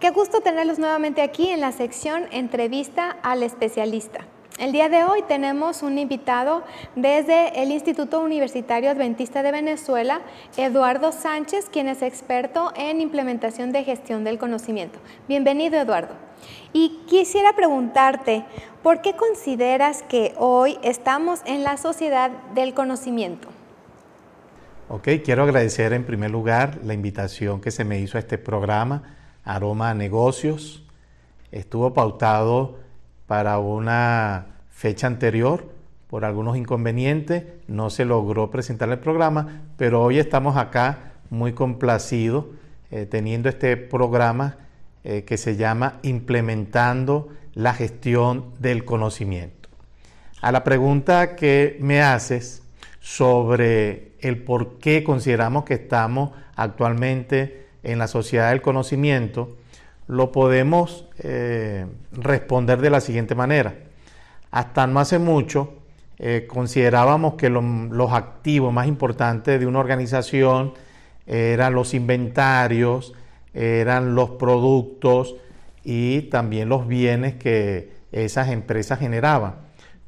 Qué gusto tenerlos nuevamente aquí en la sección Entrevista al especialista. El día de hoy tenemos un invitado desde el Instituto Universitario Adventista de Venezuela, Eduardo Sánchez, quien es experto en implementación de gestión del conocimiento. Bienvenido, Eduardo. Y quisiera preguntarte, ¿por qué consideras que hoy estamos en la sociedad del conocimiento? Ok, quiero agradecer en primer lugar la invitación que se me hizo a este programa aroma a negocios. Estuvo pautado para una fecha anterior por algunos inconvenientes, no se logró presentar el programa, pero hoy estamos acá muy complacidos eh, teniendo este programa eh, que se llama Implementando la gestión del conocimiento. A la pregunta que me haces sobre el por qué consideramos que estamos actualmente en la sociedad del conocimiento, lo podemos eh, responder de la siguiente manera. Hasta no hace mucho eh, considerábamos que los activos más importantes de una organización eran los inventarios, eran los productos y también los bienes que esas empresas generaban.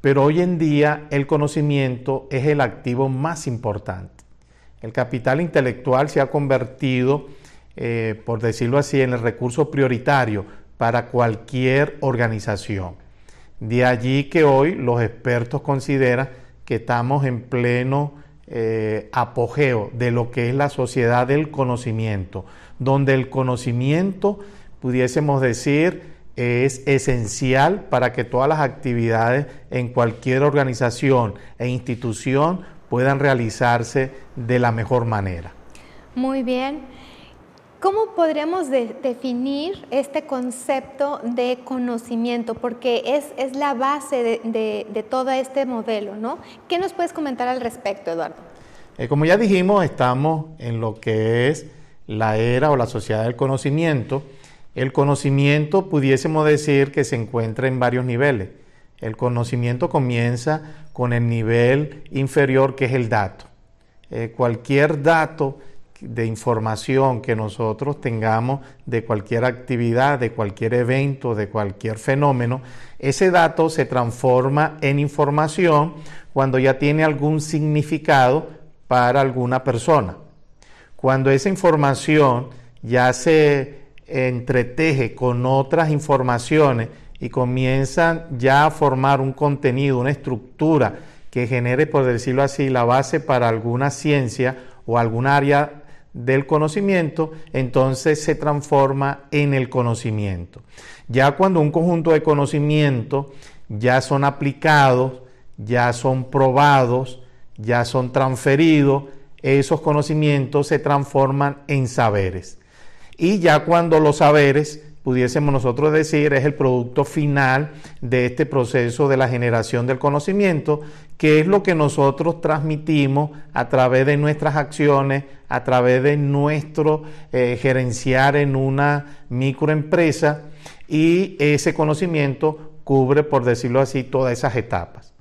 Pero hoy en día el conocimiento es el activo más importante. El capital intelectual se ha convertido eh, por decirlo así, en el recurso prioritario para cualquier organización. De allí que hoy los expertos consideran que estamos en pleno eh, apogeo de lo que es la sociedad del conocimiento, donde el conocimiento, pudiésemos decir, es esencial para que todas las actividades en cualquier organización e institución puedan realizarse de la mejor manera. Muy bien. ¿Cómo podríamos definir este concepto de conocimiento? Porque es, la base de, todo este modelo, ¿no? ¿Qué nos puedes comentar al respecto, Eduardo? Eh, como ya dijimos, estamos en lo que es la era o la sociedad del conocimiento. El conocimiento pudiésemos decir que se encuentra en varios niveles. El conocimiento comienza con el nivel inferior que es el dato. Eh, cualquier dato de información que nosotros tengamos de cualquier actividad, de cualquier evento, de cualquier fenómeno, ese dato se transforma en información cuando ya tiene algún significado para alguna persona. Cuando esa información ya se entreteje con otras informaciones y comienzan ya a formar un contenido, una estructura que genere, por decirlo así, la base para alguna ciencia o algún área del conocimiento, entonces se transforma en el conocimiento. Ya cuando un conjunto de conocimiento ya son aplicados, ya son probados, ya son transferidos, esos conocimientos se transforman en saberes. Y ya cuando los saberes pudiésemos nosotros decir, es el producto final de este proceso de la generación del conocimiento, que es lo que nosotros transmitimos a través de nuestras acciones, a través de nuestro eh, gerenciar en una microempresa y ese conocimiento cubre, por decirlo así, todas esas etapas.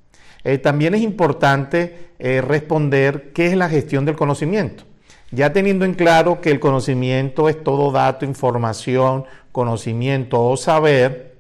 Eh, también es importante eh, responder qué es la gestión del conocimiento. Ya teniendo en claro que el conocimiento es todo dato, información, conocimiento o saber,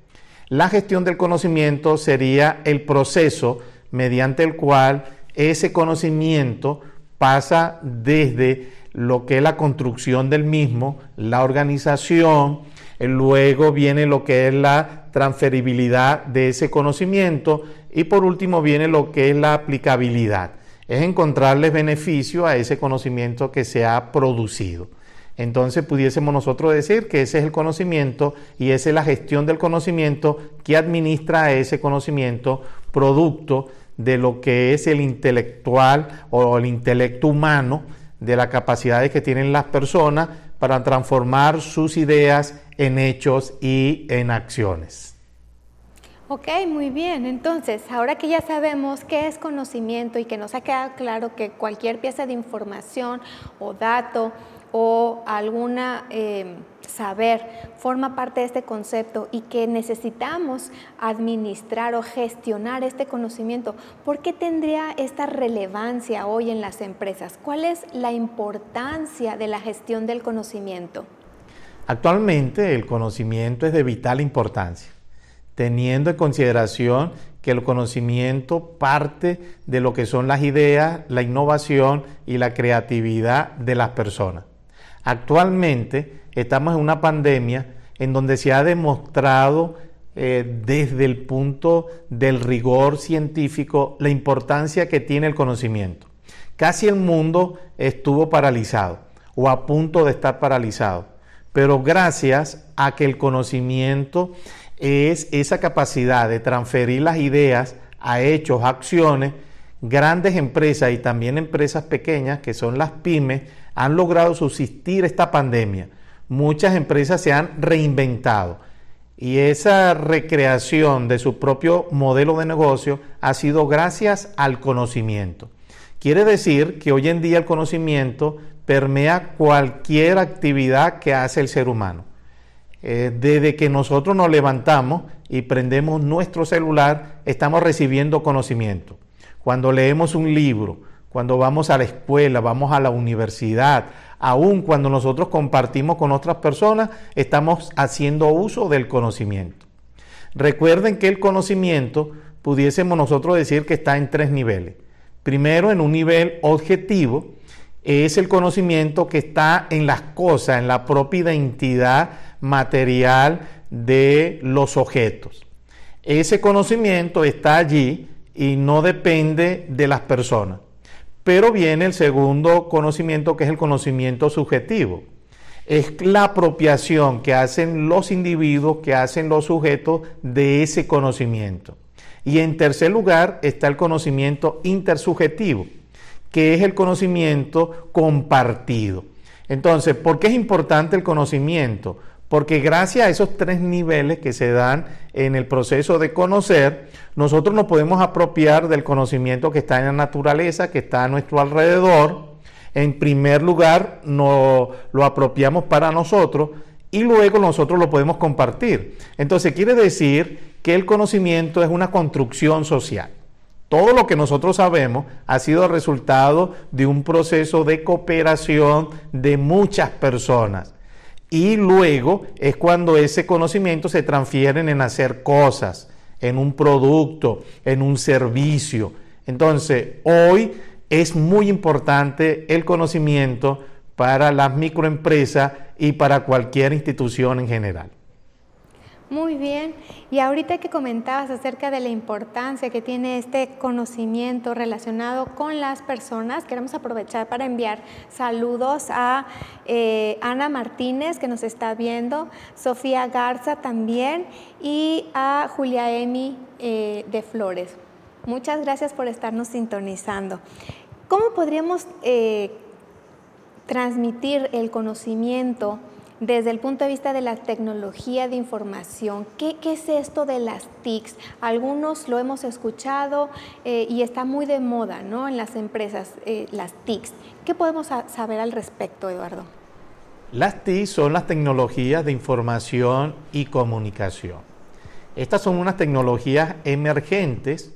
la gestión del conocimiento sería el proceso mediante el cual ese conocimiento pasa desde lo que es la construcción del mismo, la organización, luego viene lo que es la transferibilidad de ese conocimiento y por último viene lo que es la aplicabilidad es encontrarles beneficio a ese conocimiento que se ha producido. Entonces pudiésemos nosotros decir que ese es el conocimiento y esa es la gestión del conocimiento que administra ese conocimiento producto de lo que es el intelectual o el intelecto humano, de las capacidades que tienen las personas para transformar sus ideas en hechos y en acciones. Ok, muy bien. Entonces, ahora que ya sabemos qué es conocimiento y que nos ha quedado claro que cualquier pieza de información o dato o alguna eh, saber forma parte de este concepto y que necesitamos administrar o gestionar este conocimiento, ¿por qué tendría esta relevancia hoy en las empresas? ¿Cuál es la importancia de la gestión del conocimiento? Actualmente el conocimiento es de vital importancia teniendo en consideración que el conocimiento parte de lo que son las ideas, la innovación y la creatividad de las personas. Actualmente estamos en una pandemia en donde se ha demostrado eh, desde el punto del rigor científico la importancia que tiene el conocimiento. Casi el mundo estuvo paralizado o a punto de estar paralizado, pero gracias a que el conocimiento es esa capacidad de transferir las ideas a hechos, a acciones. Grandes empresas y también empresas pequeñas, que son las pymes, han logrado subsistir esta pandemia. Muchas empresas se han reinventado y esa recreación de su propio modelo de negocio ha sido gracias al conocimiento. Quiere decir que hoy en día el conocimiento permea cualquier actividad que hace el ser humano. Eh, desde que nosotros nos levantamos y prendemos nuestro celular, estamos recibiendo conocimiento. Cuando leemos un libro, cuando vamos a la escuela, vamos a la universidad, aun cuando nosotros compartimos con otras personas, estamos haciendo uso del conocimiento. Recuerden que el conocimiento pudiésemos nosotros decir que está en tres niveles. Primero, en un nivel objetivo, es el conocimiento que está en las cosas, en la propia identidad material de los objetos. Ese conocimiento está allí y no depende de las personas. Pero viene el segundo conocimiento que es el conocimiento subjetivo. Es la apropiación que hacen los individuos, que hacen los sujetos de ese conocimiento. Y en tercer lugar está el conocimiento intersubjetivo, que es el conocimiento compartido. Entonces, ¿por qué es importante el conocimiento? Porque gracias a esos tres niveles que se dan en el proceso de conocer, nosotros nos podemos apropiar del conocimiento que está en la naturaleza, que está a nuestro alrededor. En primer lugar, no, lo apropiamos para nosotros y luego nosotros lo podemos compartir. Entonces quiere decir que el conocimiento es una construcción social. Todo lo que nosotros sabemos ha sido resultado de un proceso de cooperación de muchas personas y luego es cuando ese conocimiento se transfieren en hacer cosas, en un producto, en un servicio. Entonces, hoy es muy importante el conocimiento para las microempresas y para cualquier institución en general. Muy bien. Y ahorita que comentabas acerca de la importancia que tiene este conocimiento relacionado con las personas, queremos aprovechar para enviar saludos a eh, Ana Martínez, que nos está viendo, Sofía Garza también, y a Julia Emi eh, de Flores. Muchas gracias por estarnos sintonizando. ¿Cómo podríamos eh, transmitir el conocimiento desde el punto de vista de la tecnología de información, ¿qué, es esto de las TICs? Algunos lo hemos escuchado eh, y está muy de moda ¿no? en las empresas, eh, las TICs. ¿Qué podemos saber al respecto, Eduardo? Las TICs son las tecnologías de información y comunicación. Estas son unas tecnologías emergentes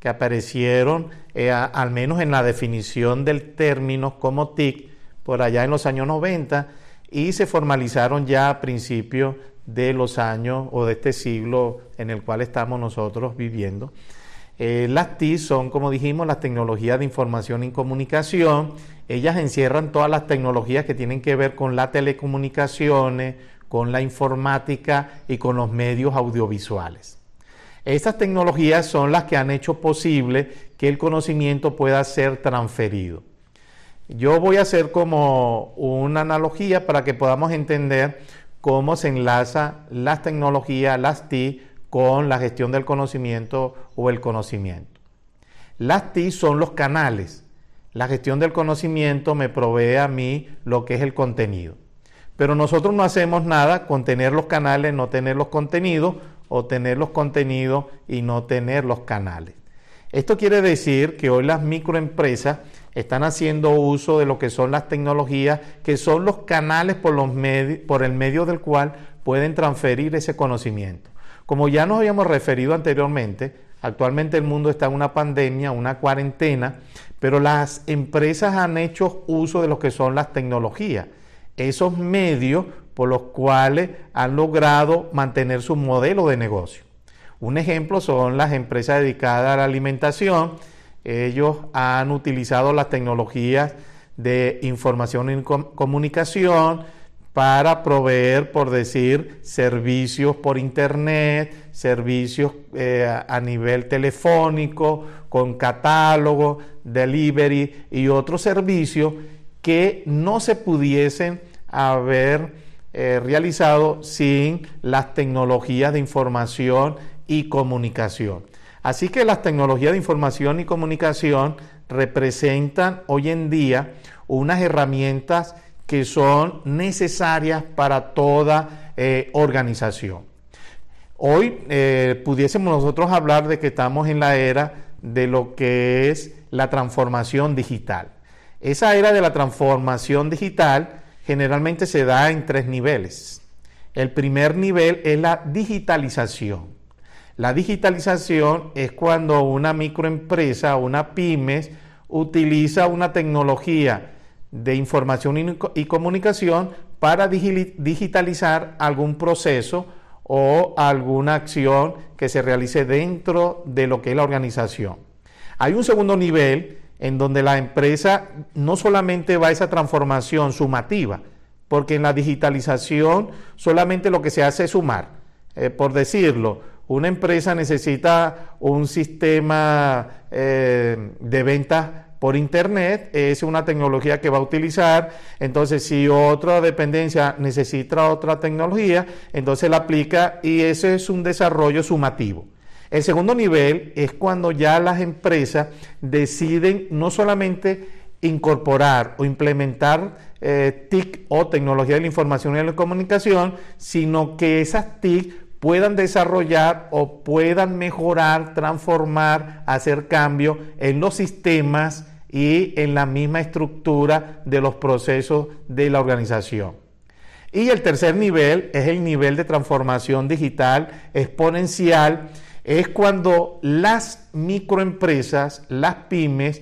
que aparecieron, eh, al menos en la definición del término como TIC, por allá en los años 90 y se formalizaron ya a principios de los años o de este siglo en el cual estamos nosotros viviendo. Eh, las TI son, como dijimos, las tecnologías de información y comunicación. Ellas encierran todas las tecnologías que tienen que ver con las telecomunicaciones, con la informática y con los medios audiovisuales. Estas tecnologías son las que han hecho posible que el conocimiento pueda ser transferido. Yo voy a hacer como una analogía para que podamos entender cómo se enlaza las tecnologías, las TI, con la gestión del conocimiento o el conocimiento. Las TI son los canales. La gestión del conocimiento me provee a mí lo que es el contenido. Pero nosotros no hacemos nada con tener los canales, no tener los contenidos, o tener los contenidos y no tener los canales. Esto quiere decir que hoy las microempresas están haciendo uso de lo que son las tecnologías, que son los canales por, los por el medio del cual pueden transferir ese conocimiento. Como ya nos habíamos referido anteriormente, actualmente el mundo está en una pandemia, una cuarentena, pero las empresas han hecho uso de lo que son las tecnologías, esos medios por los cuales han logrado mantener su modelo de negocio. Un ejemplo son las empresas dedicadas a la alimentación, ellos han utilizado las tecnologías de información y comunicación para proveer, por decir, servicios por Internet, servicios eh, a nivel telefónico, con catálogo, delivery y otros servicios que no se pudiesen haber eh, realizado sin las tecnologías de información y comunicación. Así que las tecnologías de información y comunicación representan hoy en día unas herramientas que son necesarias para toda eh, organización. Hoy eh, pudiésemos nosotros hablar de que estamos en la era de lo que es la transformación digital. Esa era de la transformación digital generalmente se da en tres niveles. El primer nivel es la digitalización. La digitalización es cuando una microempresa, una pymes, utiliza una tecnología de información y comunicación para digitalizar algún proceso o alguna acción que se realice dentro de lo que es la organización. Hay un segundo nivel en donde la empresa no solamente va a esa transformación sumativa, porque en la digitalización solamente lo que se hace es sumar. Eh, por decirlo, una empresa necesita un sistema eh, de ventas por Internet, es una tecnología que va a utilizar. Entonces, si otra dependencia necesita otra tecnología, entonces la aplica y ese es un desarrollo sumativo. El segundo nivel es cuando ya las empresas deciden no solamente incorporar o implementar eh, TIC o tecnología de la información y la comunicación, sino que esas TIC puedan desarrollar o puedan mejorar, transformar, hacer cambio en los sistemas y en la misma estructura de los procesos de la organización. Y el tercer nivel es el nivel de transformación digital exponencial. Es cuando las microempresas, las pymes,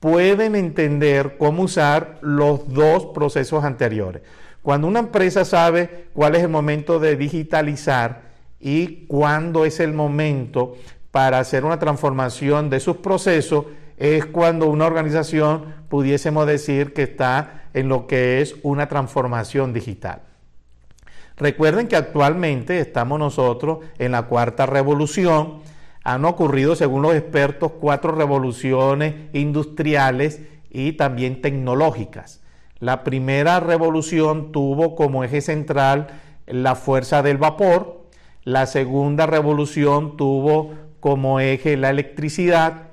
pueden entender cómo usar los dos procesos anteriores. Cuando una empresa sabe cuál es el momento de digitalizar, y cuando es el momento para hacer una transformación de sus procesos es cuando una organización pudiésemos decir que está en lo que es una transformación digital. Recuerden que actualmente estamos nosotros en la cuarta revolución. Han ocurrido, según los expertos, cuatro revoluciones industriales y también tecnológicas. La primera revolución tuvo como eje central la fuerza del vapor, la segunda revolución tuvo como eje la electricidad.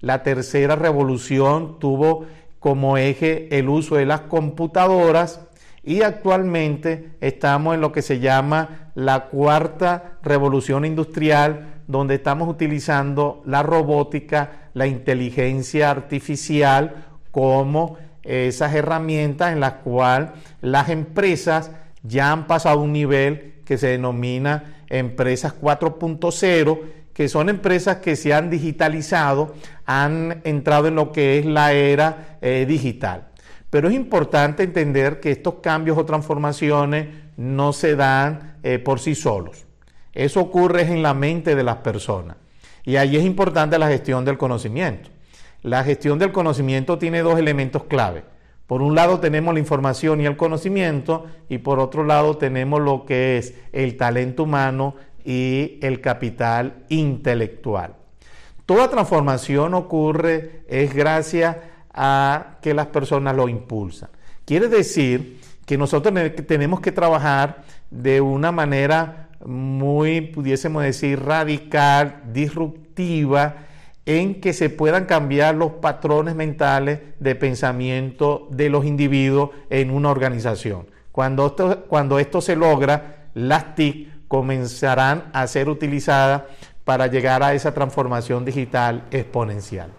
La tercera revolución tuvo como eje el uso de las computadoras. Y actualmente estamos en lo que se llama la cuarta revolución industrial, donde estamos utilizando la robótica, la inteligencia artificial como esas herramientas en las cuales las empresas ya han pasado a un nivel que se denomina empresas 4.0, que son empresas que se han digitalizado, han entrado en lo que es la era eh, digital. Pero es importante entender que estos cambios o transformaciones no se dan eh, por sí solos. Eso ocurre en la mente de las personas. Y ahí es importante la gestión del conocimiento. La gestión del conocimiento tiene dos elementos clave por un lado tenemos la información y el conocimiento y por otro lado tenemos lo que es el talento humano y el capital intelectual. Toda transformación ocurre es gracias a que las personas lo impulsan. Quiere decir que nosotros tenemos que trabajar de una manera muy, pudiésemos decir, radical, disruptiva, en que se puedan cambiar los patrones mentales de pensamiento de los individuos en una organización. Cuando esto, cuando esto se logra, las TIC comenzarán a ser utilizadas para llegar a esa transformación digital exponencial.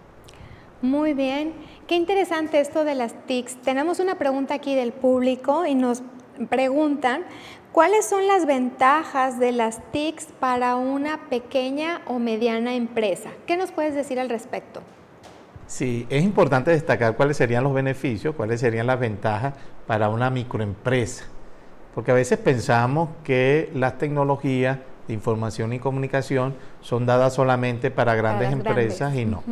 Muy bien, qué interesante esto de las TICs. Tenemos una pregunta aquí del público y nos preguntan ¿Cuáles son las ventajas de las TICs para una pequeña o mediana empresa? ¿Qué nos puedes decir al respecto? Sí, es importante destacar cuáles serían los beneficios, cuáles serían las ventajas para una microempresa. Porque a veces pensamos que las tecnologías de información y comunicación son dadas solamente para grandes empresas y no.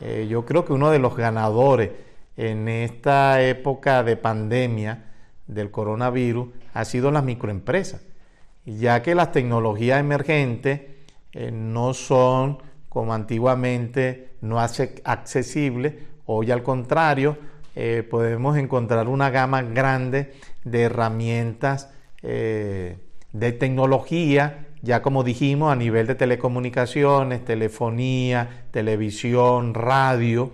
Eh, yo creo que uno de los ganadores en esta época de pandemia, del coronavirus ha sido las microempresas, ya que las tecnologías emergentes eh, no son como antiguamente no hace accesibles, hoy al contrario, eh, podemos encontrar una gama grande de herramientas eh, de tecnología, ya como dijimos, a nivel de telecomunicaciones, telefonía, televisión, radio,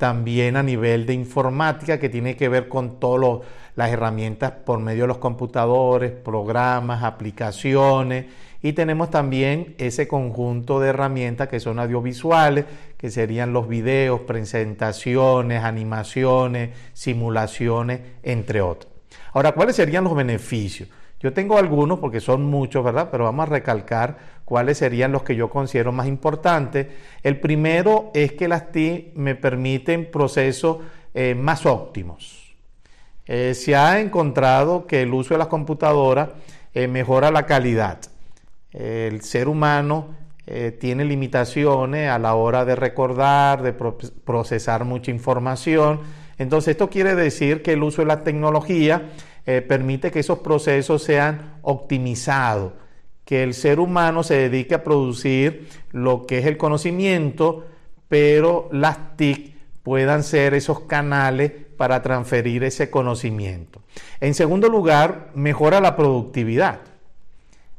también a nivel de informática que tiene que ver con todas las herramientas por medio de los computadores, programas, aplicaciones y tenemos también ese conjunto de herramientas que son audiovisuales, que serían los videos, presentaciones, animaciones, simulaciones, entre otros. Ahora, ¿cuáles serían los beneficios? Yo tengo algunos porque son muchos, ¿verdad? Pero vamos a recalcar cuáles serían los que yo considero más importantes. El primero es que las TI me permiten procesos eh, más óptimos. Eh, se ha encontrado que el uso de las computadoras eh, mejora la calidad. El ser humano tiene limitaciones a la hora de recordar, de procesar mucha información. Entonces esto quiere decir que el uso de la tecnología permite que esos procesos sean optimizados que el ser humano se dedique a producir lo que es el conocimiento, pero las TIC puedan ser esos canales para transferir ese conocimiento. En segundo lugar, mejora la productividad.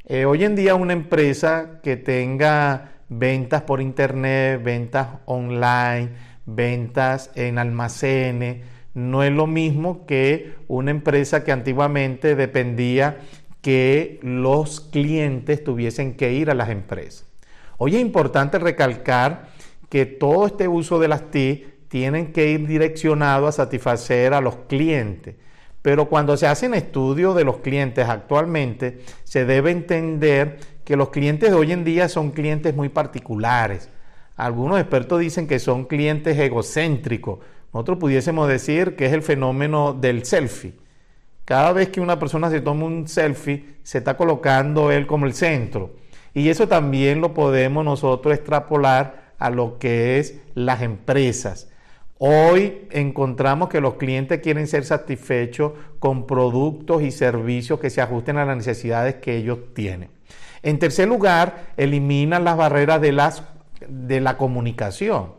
Eh, hoy en día una empresa que tenga ventas por internet, ventas online, ventas en almacenes, no es lo mismo que una empresa que antiguamente dependía que los clientes tuviesen que ir a las empresas. Hoy es importante recalcar que todo este uso de las TI tienen que ir direccionado a satisfacer a los clientes. Pero cuando se hacen estudios de los clientes actualmente, se debe entender que los clientes de hoy en día son clientes muy particulares. Algunos expertos dicen que son clientes egocéntricos. Nosotros pudiésemos decir que es el fenómeno del selfie. Cada vez que una persona se toma un selfie, se está colocando él como el centro. Y eso también lo podemos nosotros extrapolar a lo que es las empresas. Hoy encontramos que los clientes quieren ser satisfechos con productos y servicios que se ajusten a las necesidades que ellos tienen. En tercer lugar, eliminan las barreras de, las, de la comunicación.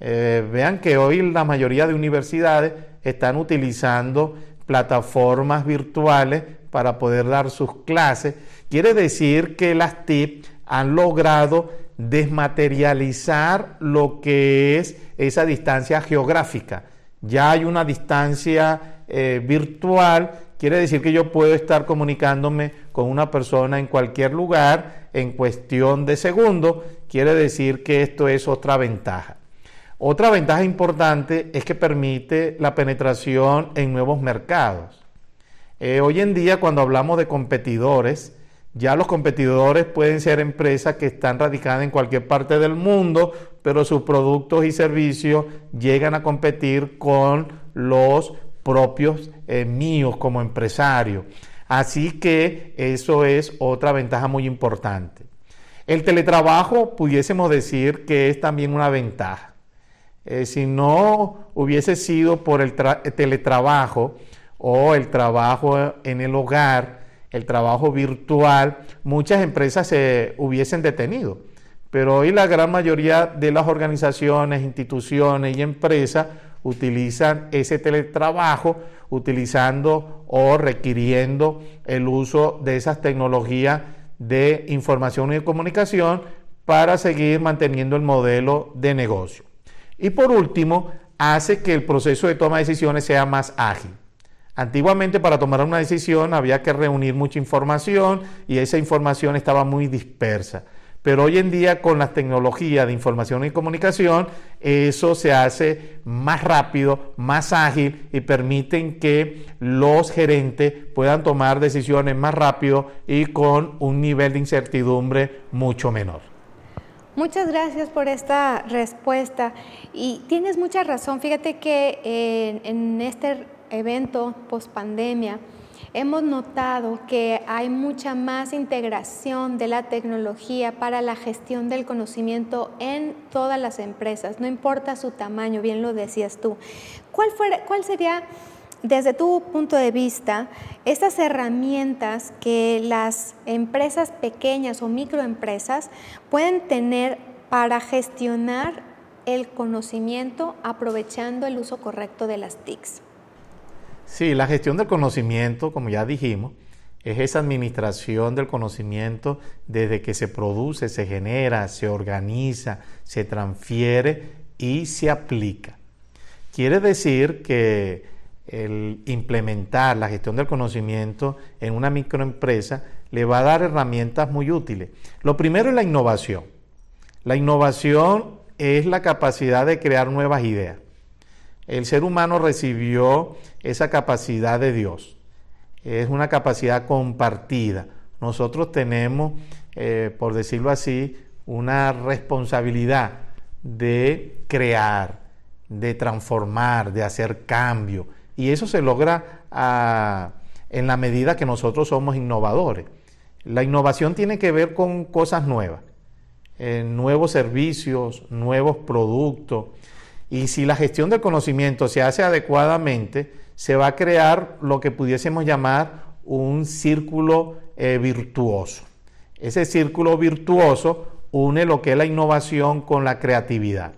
Eh, vean que hoy la mayoría de universidades están utilizando plataformas virtuales para poder dar sus clases. Quiere decir que las TIP han logrado desmaterializar lo que es esa distancia geográfica. Ya hay una distancia eh, virtual, quiere decir que yo puedo estar comunicándome con una persona en cualquier lugar en cuestión de segundo, quiere decir que esto es otra ventaja. Otra ventaja importante es que permite la penetración en nuevos mercados. Eh, hoy en día cuando hablamos de competidores, ya los competidores pueden ser empresas que están radicadas en cualquier parte del mundo, pero sus productos y servicios llegan a competir con los propios eh, míos como empresario. Así que eso es otra ventaja muy importante. El teletrabajo pudiésemos decir que es también una ventaja. Eh, si no hubiese sido por el teletrabajo o el trabajo en el hogar, el trabajo virtual, muchas empresas se hubiesen detenido. Pero hoy la gran mayoría de las organizaciones, instituciones y empresas utilizan ese teletrabajo utilizando o requiriendo el uso de esas tecnologías de información y comunicación para seguir manteniendo el modelo de negocio. Y por último, hace que el proceso de toma de decisiones sea más ágil. Antiguamente para tomar una decisión había que reunir mucha información y esa información estaba muy dispersa. Pero hoy en día con las tecnologías de información y comunicación, eso se hace más rápido, más ágil y permiten que los gerentes puedan tomar decisiones más rápido y con un nivel de incertidumbre mucho menor. Muchas gracias por esta respuesta y tienes mucha razón. Fíjate que eh, en este evento post pandemia hemos notado que hay mucha más integración de la tecnología para la gestión del conocimiento en todas las empresas, no importa su tamaño, bien lo decías tú. ¿Cuál, cuál sería desde tu punto de vista, estas herramientas que las empresas pequeñas o microempresas pueden tener para gestionar el conocimiento aprovechando el uso correcto de las TICs. Sí, la gestión del conocimiento, como ya dijimos, es esa administración del conocimiento desde que se produce, se genera, se organiza, se transfiere y se aplica. Quiere decir que el implementar la gestión del conocimiento en una microempresa le va a dar herramientas muy útiles. Lo primero es la innovación. La innovación es la capacidad de crear nuevas ideas. El ser humano recibió esa capacidad de Dios. Es una capacidad compartida. Nosotros tenemos, eh, por decirlo así, una responsabilidad de crear, de transformar, de hacer cambio, y eso se logra ah, en la medida que nosotros somos innovadores. La innovación tiene que ver con cosas nuevas, eh, nuevos servicios, nuevos productos. Y si la gestión del conocimiento se hace adecuadamente, se va a crear lo que pudiésemos llamar un círculo eh, virtuoso. Ese círculo virtuoso une lo que es la innovación con la creatividad.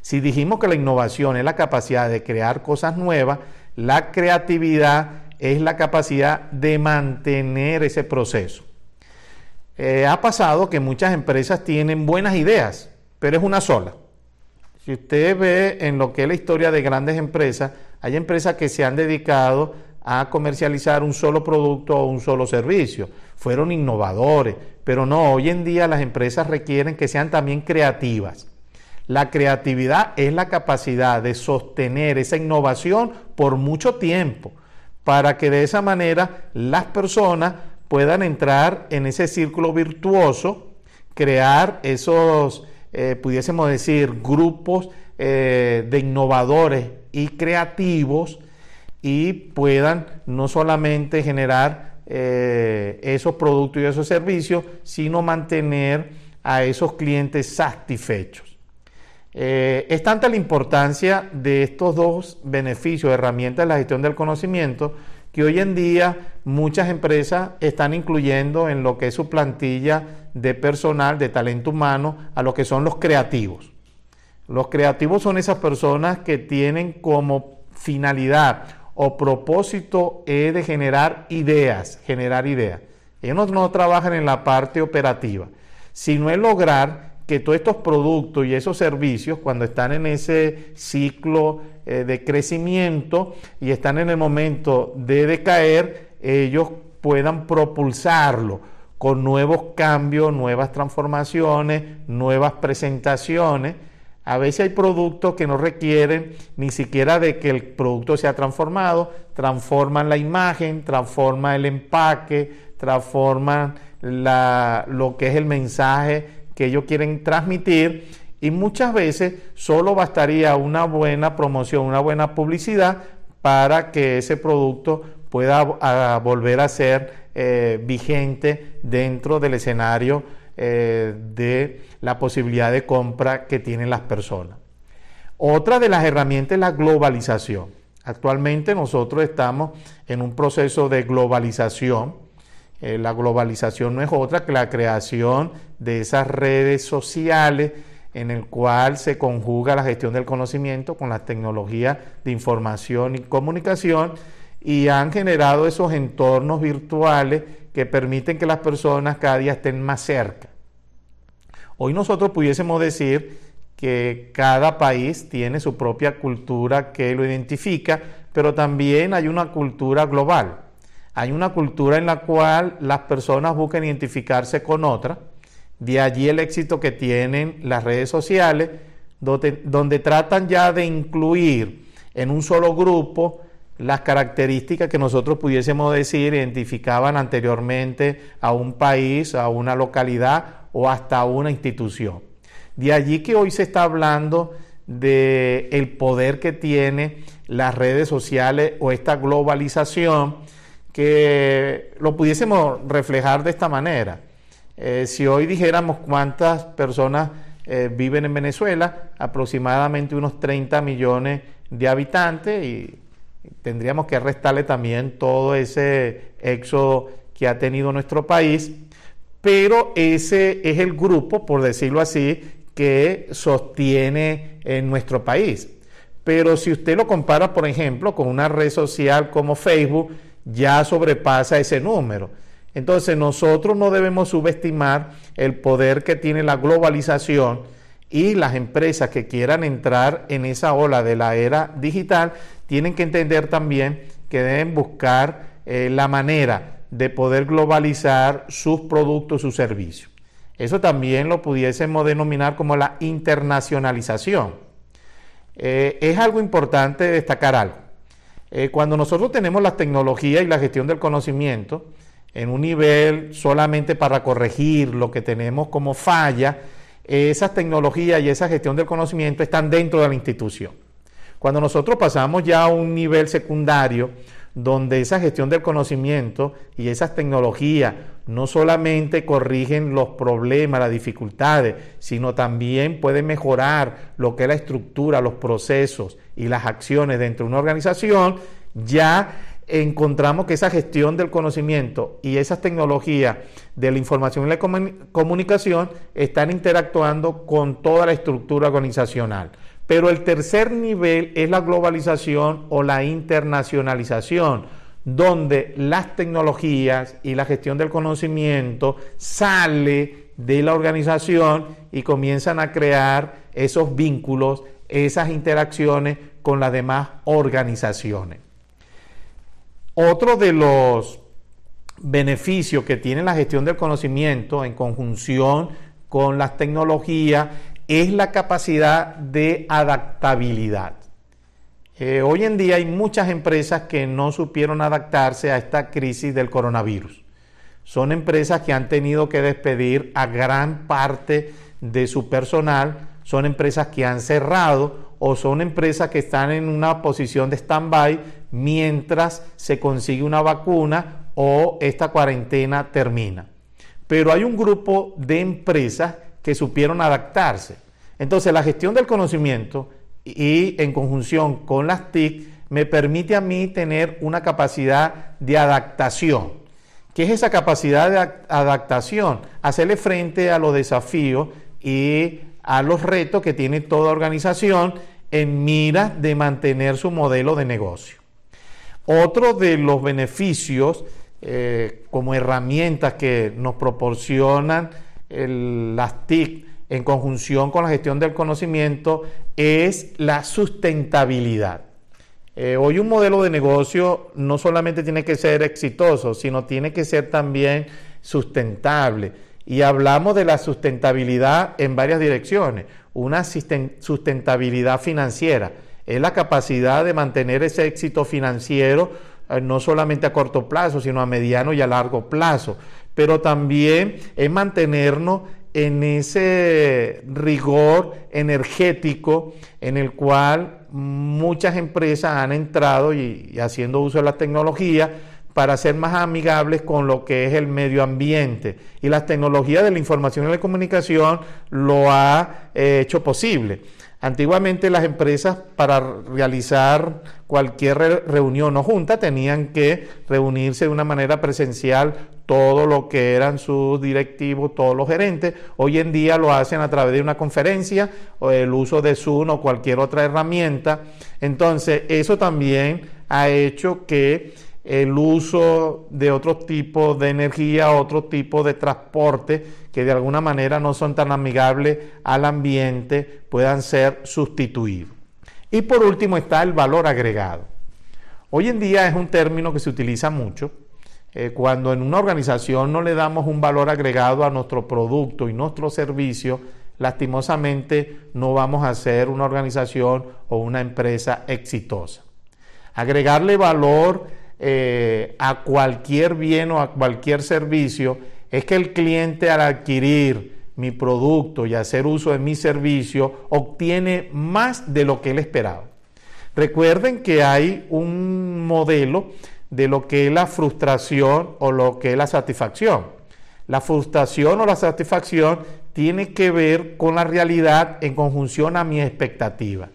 Si dijimos que la innovación es la capacidad de crear cosas nuevas, la creatividad es la capacidad de mantener ese proceso. Eh, ha pasado que muchas empresas tienen buenas ideas, pero es una sola. Si usted ve en lo que es la historia de grandes empresas, hay empresas que se han dedicado a comercializar un solo producto o un solo servicio. Fueron innovadores, pero no, hoy en día las empresas requieren que sean también creativas. La creatividad es la capacidad de sostener esa innovación por mucho tiempo para que de esa manera las personas puedan entrar en ese círculo virtuoso, crear esos, eh, pudiésemos decir, grupos eh, de innovadores y creativos y puedan no solamente generar eh, esos productos y esos servicios, sino mantener a esos clientes satisfechos. Eh, es tanta la importancia de estos dos beneficios, herramientas de la gestión del conocimiento, que hoy en día muchas empresas están incluyendo en lo que es su plantilla de personal, de talento humano, a lo que son los creativos. Los creativos son esas personas que tienen como finalidad o propósito eh, de generar ideas, generar ideas. Ellos no, trabajan en la parte operativa, sino es lograr que todos estos productos y esos servicios, cuando están en ese ciclo eh, de crecimiento y están en el momento de decaer, ellos puedan propulsarlo con nuevos cambios, nuevas transformaciones, nuevas presentaciones. A veces hay productos que no requieren ni siquiera de que el producto sea transformado, transforman la imagen, transforman el empaque, transforman la, lo que es el mensaje que ellos quieren transmitir y muchas veces solo bastaría una buena promoción, una buena publicidad para que ese producto pueda volver a ser eh, vigente dentro del escenario eh, de la posibilidad de compra que tienen las personas. Otra de las herramientas es la globalización. Actualmente nosotros estamos en un proceso de globalización eh, la globalización no es otra que la creación de esas redes sociales en el cual se conjuga la gestión del conocimiento con las tecnologías de información y comunicación y han generado esos entornos virtuales que permiten que las personas cada día estén más cerca. Hoy nosotros pudiésemos decir que cada país tiene su propia cultura que lo identifica, pero también hay una cultura global. Hay una cultura en la cual las personas buscan identificarse con otra, de allí el éxito que tienen las redes sociales, donde, tratan ya de incluir en un solo grupo las características que nosotros pudiésemos decir identificaban anteriormente a un país, a una localidad o hasta una institución. De allí que hoy se está hablando de el poder que tiene las redes sociales o esta globalización que lo pudiésemos reflejar de esta manera. Eh, si hoy dijéramos cuántas personas eh, viven en Venezuela, aproximadamente unos 30 millones de habitantes y tendríamos que restarle también todo ese éxodo que ha tenido nuestro país, pero ese es el grupo, por decirlo así, que sostiene en eh, nuestro país. Pero si usted lo compara, por ejemplo, con una red social como Facebook, ya sobrepasa ese número. Entonces nosotros no debemos subestimar el poder que tiene la globalización y las empresas que quieran entrar en esa ola de la era digital tienen que entender también que deben buscar eh, la manera de poder globalizar sus productos, sus servicios. Eso también lo pudiésemos denominar como la internacionalización. Eh, es algo importante destacar algo. Eh, cuando nosotros tenemos la tecnología y la gestión del conocimiento en un nivel solamente para corregir lo que tenemos como falla, eh, esas tecnologías y esa gestión del conocimiento están dentro de la institución. Cuando nosotros pasamos ya a un nivel secundario, donde esa gestión del conocimiento y esas tecnologías no solamente corrigen los problemas, las dificultades, sino también pueden mejorar lo que es la estructura, los procesos y las acciones dentro de una organización, ya encontramos que esa gestión del conocimiento y esas tecnologías de la información y la comunicación están interactuando con toda la estructura organizacional. Pero el tercer nivel es la globalización o la internacionalización, donde las tecnologías y la gestión del conocimiento sale de la organización y comienzan a crear esos vínculos, esas interacciones con las demás organizaciones. Otro de los beneficios que tiene la gestión del conocimiento en conjunción con las tecnologías es la capacidad de adaptabilidad. Eh, hoy en día hay muchas empresas que no supieron adaptarse a esta crisis del coronavirus. Son empresas que han tenido que despedir a gran parte de su personal, son empresas que han cerrado o son empresas que están en una posición de stand-by mientras se consigue una vacuna o esta cuarentena termina. Pero hay un grupo de empresas que supieron adaptarse. Entonces, la gestión del conocimiento y en conjunción con las TIC me permite a mí tener una capacidad de adaptación. ¿Qué es esa capacidad de adaptación? Hacerle frente a los desafíos y a los retos que tiene toda organización en miras de mantener su modelo de negocio. Otro de los beneficios eh, como herramientas que nos proporcionan las TIC en conjunción con la gestión del conocimiento es la sustentabilidad. Eh, hoy un modelo de negocio no solamente tiene que ser exitoso, sino tiene que ser también sustentable. Y hablamos de la sustentabilidad en varias direcciones. Una sustentabilidad financiera es la capacidad de mantener ese éxito financiero eh, no solamente a corto plazo, sino a mediano y a largo plazo pero también es eh, mantenernos en ese rigor energético en el cual muchas empresas han entrado y, haciendo uso de la tecnología para ser más amigables con lo que es el medio ambiente. Y las tecnologías de la información y la comunicación lo ha eh, hecho posible. Antiguamente las empresas para realizar cualquier reunión o junta tenían que reunirse de una manera presencial todo lo que eran sus directivos, todos los gerentes. Hoy en día lo hacen a través de una conferencia o el uso de Zoom o cualquier otra herramienta. Entonces eso también ha hecho que el uso de otro tipo de energía, otro tipo de transporte, que de alguna manera no son tan amigables al ambiente puedan ser sustituidos. Y por último está el valor agregado. Hoy en día es un término que se utiliza mucho. Eh, cuando en una organización no le damos un valor agregado a nuestro producto y nuestro servicio, lastimosamente no vamos a ser una organización o una empresa exitosa. Agregarle valor eh, a cualquier bien o a cualquier servicio es que el cliente al adquirir mi producto y hacer uso de mi servicio obtiene más de lo que él esperaba. Recuerden que hay un modelo de lo que es la frustración o lo que es la satisfacción. La frustración o la satisfacción tiene que ver con la realidad en conjunción a mi expectativa.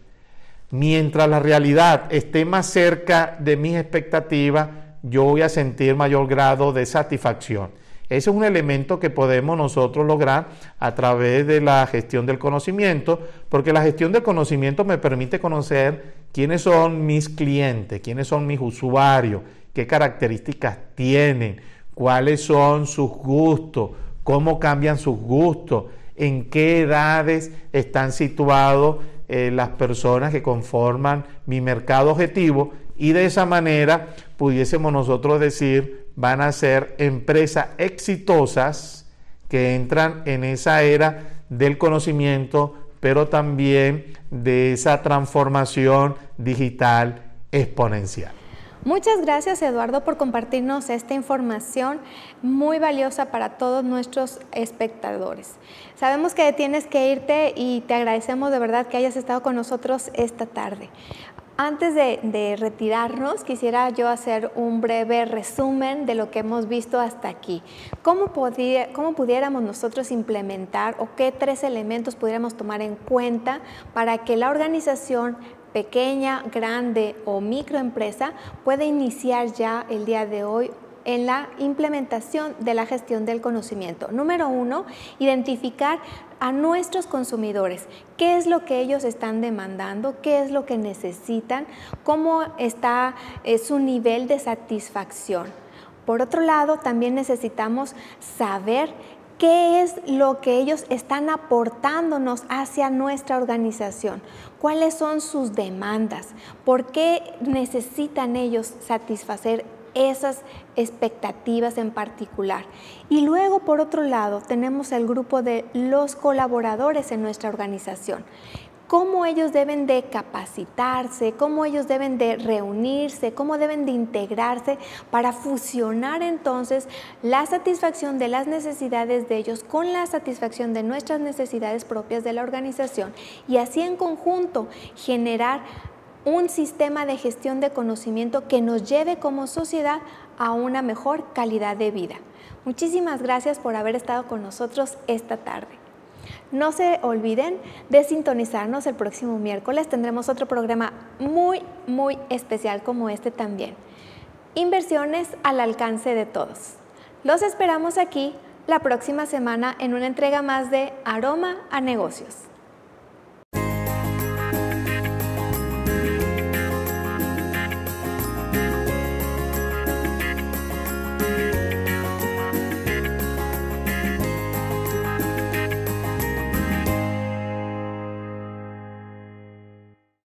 Mientras la realidad esté más cerca de mis expectativas, yo voy a sentir mayor grado de satisfacción. Ese es un elemento que podemos nosotros lograr a través de la gestión del conocimiento, porque la gestión del conocimiento me permite conocer quiénes son mis clientes, quiénes son mis usuarios, qué características tienen, cuáles son sus gustos, cómo cambian sus gustos, en qué edades están situados eh, las personas que conforman mi mercado objetivo y de esa manera pudiésemos nosotros decir van a ser empresas exitosas que entran en esa era del conocimiento, pero también de esa transformación digital exponencial. Muchas gracias Eduardo por compartirnos esta información muy valiosa para todos nuestros espectadores. Sabemos que tienes que irte y te agradecemos de verdad que hayas estado con nosotros esta tarde. Antes de, retirarnos, quisiera yo hacer un breve resumen de lo que hemos visto hasta aquí. ¿Cómo, ¿Cómo, pudiéramos nosotros implementar o qué tres elementos pudiéramos tomar en cuenta para que la organización pequeña, grande o microempresa pueda iniciar ya el día de hoy en la implementación de la gestión del conocimiento. Número uno, identificar a nuestros consumidores, qué es lo que ellos están demandando, qué es lo que necesitan, cómo está eh, su nivel de satisfacción. Por otro lado, también necesitamos saber qué es lo que ellos están aportándonos hacia nuestra organización, cuáles son sus demandas, por qué necesitan ellos satisfacer esas expectativas en particular. Y luego, por otro lado, tenemos el grupo de los colaboradores en nuestra organización cómo ellos deben de capacitarse, cómo ellos deben de reunirse, cómo deben de integrarse para fusionar entonces la satisfacción de las necesidades de ellos con la satisfacción de nuestras necesidades propias de la organización y así en conjunto generar un sistema de gestión de conocimiento que nos lleve como sociedad a una mejor calidad de vida. Muchísimas gracias por haber estado con nosotros esta tarde. No se olviden de sintonizarnos el próximo miércoles. Tendremos otro programa muy, muy especial como este también. Inversiones al alcance de todos. Los esperamos aquí la próxima semana en una entrega más de Aroma a Negocios.